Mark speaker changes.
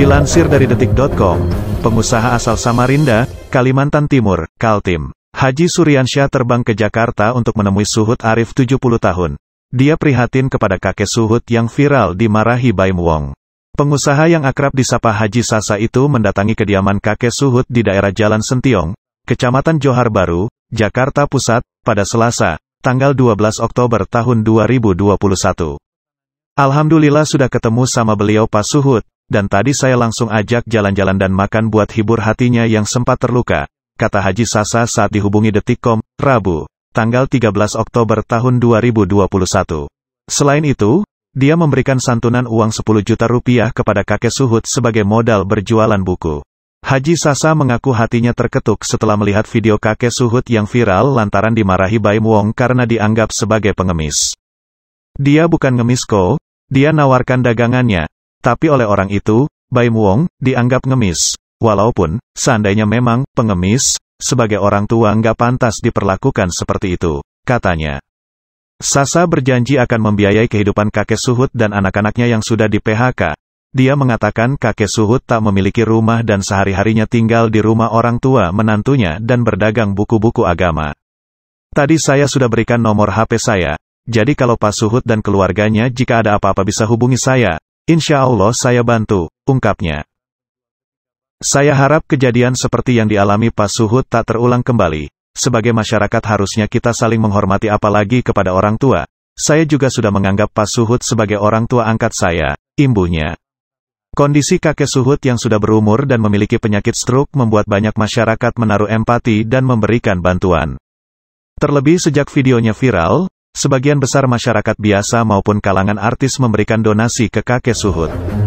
Speaker 1: Dilansir dari detik.com, pengusaha asal Samarinda, Kalimantan Timur, Kaltim, Haji Suryansyah terbang ke Jakarta untuk menemui Suhut Arif 70 tahun. Dia prihatin kepada kakek Suhut yang viral dimarahi Baim Wong. Pengusaha yang akrab disapa Haji Sasa itu mendatangi kediaman kakek Suhut di daerah Jalan Sentiong, Kecamatan Johar Baru, Jakarta Pusat, pada Selasa, tanggal 12 Oktober tahun 2021. Alhamdulillah sudah ketemu sama beliau Pak Suhut, dan tadi saya langsung ajak jalan-jalan dan makan buat hibur hatinya yang sempat terluka, kata Haji Sasa saat dihubungi Detikkom, Rabu, tanggal 13 Oktober tahun 2021. Selain itu, dia memberikan santunan uang 10 juta rupiah kepada kakek Suhud sebagai modal berjualan buku. Haji Sasa mengaku hatinya terketuk setelah melihat video kakek Suhud yang viral lantaran dimarahi Baim Wong karena dianggap sebagai pengemis. Dia bukan ngemis kok, dia nawarkan dagangannya, tapi oleh orang itu, Bai Muong, dianggap ngemis. Walaupun, seandainya memang, pengemis, sebagai orang tua nggak pantas diperlakukan seperti itu, katanya. Sasa berjanji akan membiayai kehidupan kakek Suhut dan anak-anaknya yang sudah di PHK. Dia mengatakan kakek Suhut tak memiliki rumah dan sehari-harinya tinggal di rumah orang tua menantunya dan berdagang buku-buku agama. Tadi saya sudah berikan nomor HP saya, jadi kalau Pak Suhut dan keluarganya jika ada apa-apa bisa hubungi saya, Insya Allah saya bantu, ungkapnya. Saya harap kejadian seperti yang dialami Pak Suhud tak terulang kembali. Sebagai masyarakat harusnya kita saling menghormati apalagi kepada orang tua. Saya juga sudah menganggap Pak Suhud sebagai orang tua angkat saya, imbuhnya. Kondisi kakek Suhud yang sudah berumur dan memiliki penyakit stroke membuat banyak masyarakat menaruh empati dan memberikan bantuan. Terlebih sejak videonya viral, Sebagian besar masyarakat biasa maupun kalangan artis memberikan donasi ke kakek Suhud.